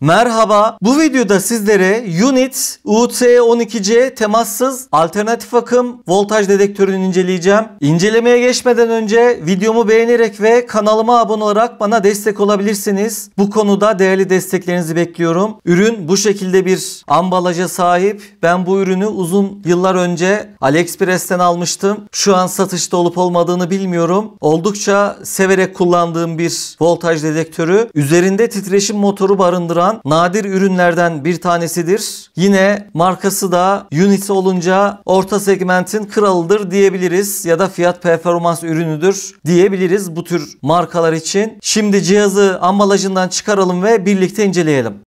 Merhaba, bu videoda sizlere Unit UT12C temassız alternatif akım voltaj dedektörünü inceleyeceğim. İncelemeye geçmeden önce videomu beğenerek ve kanalıma abone olarak bana destek olabilirsiniz. Bu konuda değerli desteklerinizi bekliyorum. Ürün bu şekilde bir ambalaja sahip. Ben bu ürünü uzun yıllar önce AliExpress'ten almıştım. Şu an satışta olup olmadığını bilmiyorum. Oldukça severek kullandığım bir voltaj dedektörü. Üzerinde titreşim motoru barındıran satılan nadir ürünlerden bir tanesidir. Yine markası da units olunca orta segmentin kralıdır diyebiliriz ya da fiyat performans ürünüdür diyebiliriz bu tür markalar için. Şimdi cihazı ambalajından çıkaralım ve birlikte inceleyelim.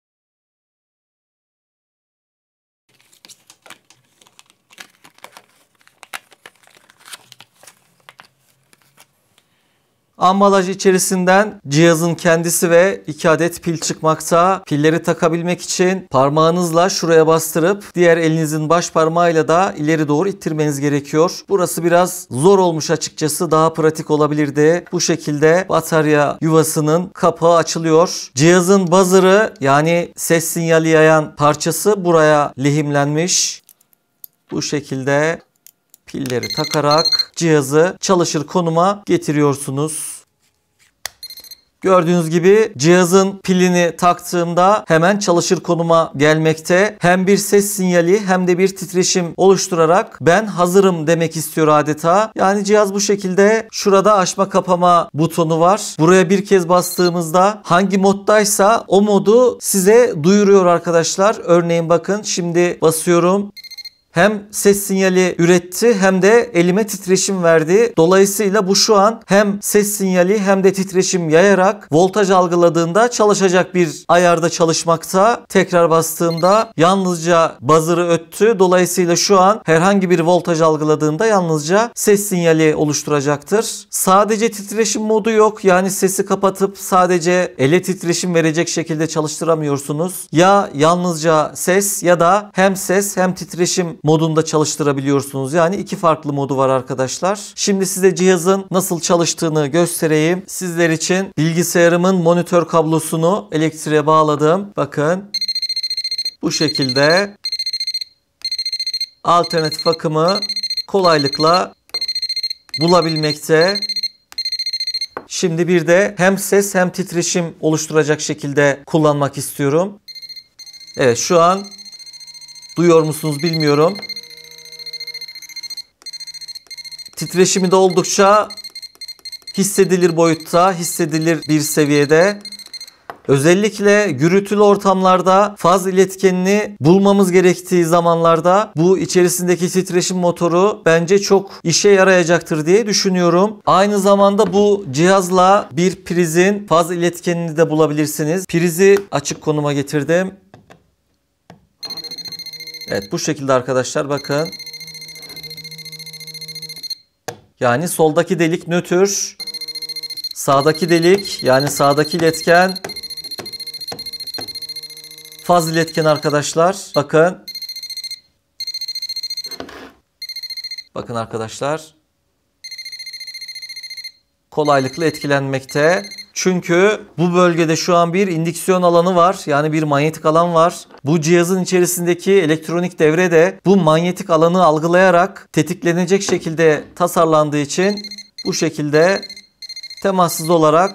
Ambalaj içerisinden cihazın kendisi ve 2 adet pil çıkmakta. Pilleri takabilmek için parmağınızla şuraya bastırıp diğer elinizin baş parmağıyla da ileri doğru ittirmeniz gerekiyor. Burası biraz zor olmuş açıkçası. Daha pratik olabilirdi. Bu şekilde batarya yuvasının kapağı açılıyor. Cihazın buzzer'ı yani ses sinyali yayan parçası buraya lehimlenmiş. Bu şekilde pilleri takarak cihazı çalışır konuma getiriyorsunuz. Gördüğünüz gibi cihazın pilini taktığımda hemen çalışır konuma gelmekte. Hem bir ses sinyali hem de bir titreşim oluşturarak ben hazırım demek istiyor adeta. Yani cihaz bu şekilde şurada açma kapama butonu var. Buraya bir kez bastığımızda hangi moddaysa o modu size duyuruyor arkadaşlar. Örneğin bakın şimdi basıyorum hem ses sinyali üretti hem de elime titreşim verdi. Dolayısıyla bu şu an hem ses sinyali hem de titreşim yayarak voltaj algıladığında çalışacak bir ayarda çalışmakta. Tekrar bastığımda yalnızca buzzer'ı öttü. Dolayısıyla şu an herhangi bir voltaj algıladığında yalnızca ses sinyali oluşturacaktır. Sadece titreşim modu yok. Yani sesi kapatıp sadece ele titreşim verecek şekilde çalıştıramıyorsunuz. Ya yalnızca ses ya da hem ses hem titreşim modunda çalıştırabiliyorsunuz. Yani iki farklı modu var arkadaşlar. Şimdi size cihazın nasıl çalıştığını göstereyim. Sizler için bilgisayarımın monitör kablosunu elektriğe bağladım. Bakın bu şekilde alternatif akımı kolaylıkla bulabilmekte. Şimdi bir de hem ses hem titreşim oluşturacak şekilde kullanmak istiyorum. Evet şu an Duyuyor musunuz bilmiyorum. Titreşimi de oldukça hissedilir boyutta, hissedilir bir seviyede. Özellikle gürültülü ortamlarda faz iletkenini bulmamız gerektiği zamanlarda bu içerisindeki titreşim motoru bence çok işe yarayacaktır diye düşünüyorum. Aynı zamanda bu cihazla bir prizin faz iletkenini de bulabilirsiniz. Prizi açık konuma getirdim. Evet bu şekilde arkadaşlar bakın. Yani soldaki delik nötr. Sağdaki delik yani sağdaki iletken faz iletken arkadaşlar. Bakın. Bakın arkadaşlar. Kolaylıkla etkilenmekte. Çünkü bu bölgede şu an bir indüksiyon alanı var. Yani bir manyetik alan var. Bu cihazın içerisindeki elektronik devre de bu manyetik alanı algılayarak tetiklenecek şekilde tasarlandığı için bu şekilde temassız olarak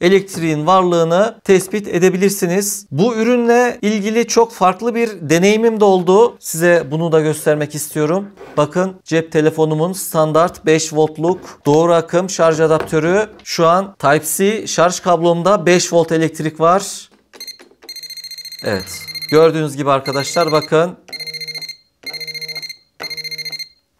elektriğin varlığını tespit edebilirsiniz. Bu ürünle ilgili çok farklı bir deneyimim de oldu. Size bunu da göstermek istiyorum. Bakın cep telefonumun standart 5 voltluk doğru akım şarj adaptörü. Şu an Type-C şarj kablomda 5 volt elektrik var. Evet. Gördüğünüz gibi arkadaşlar bakın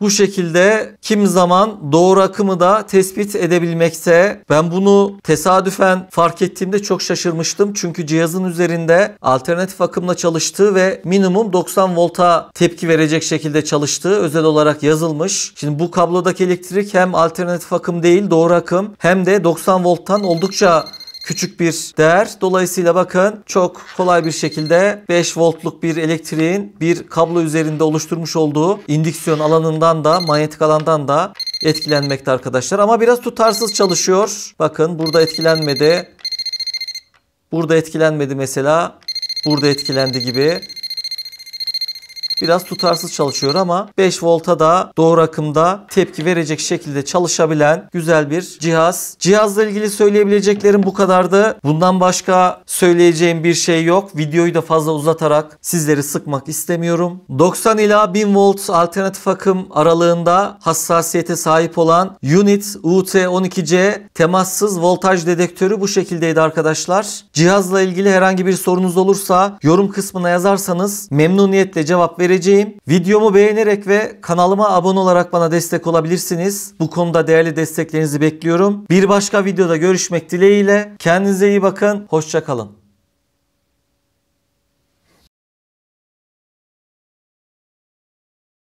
bu şekilde kim zaman doğru akımı da tespit edebilmekte. Ben bunu tesadüfen fark ettiğimde çok şaşırmıştım. Çünkü cihazın üzerinde alternatif akımla çalıştığı ve minimum 90 volta tepki verecek şekilde çalıştığı özel olarak yazılmış. Şimdi bu kablodaki elektrik hem alternatif akım değil doğru akım hem de 90 volttan oldukça küçük bir değer. Dolayısıyla bakın çok kolay bir şekilde 5 voltluk bir elektriğin bir kablo üzerinde oluşturmuş olduğu indüksiyon alanından da manyetik alandan da etkilenmekte arkadaşlar. Ama biraz tutarsız çalışıyor. Bakın burada etkilenmedi. Burada etkilenmedi mesela. Burada etkilendi gibi. Biraz tutarsız çalışıyor ama 5 volta da doğru akımda tepki verecek şekilde çalışabilen güzel bir cihaz. Cihazla ilgili söyleyebileceklerim bu kadardı. Bundan başka söyleyeceğim bir şey yok. Videoyu da fazla uzatarak sizleri sıkmak istemiyorum. 90 ila 1000 volt alternatif akım aralığında hassasiyete sahip olan Unit UT12C temassız voltaj dedektörü bu şekildeydi arkadaşlar. Cihazla ilgili herhangi bir sorunuz olursa yorum kısmına yazarsanız memnuniyetle cevap veririm vereceğim. Videomu beğenerek ve kanalıma abone olarak bana destek olabilirsiniz. Bu konuda değerli desteklerinizi bekliyorum. Bir başka videoda görüşmek dileğiyle. Kendinize iyi bakın. Hoşçakalın.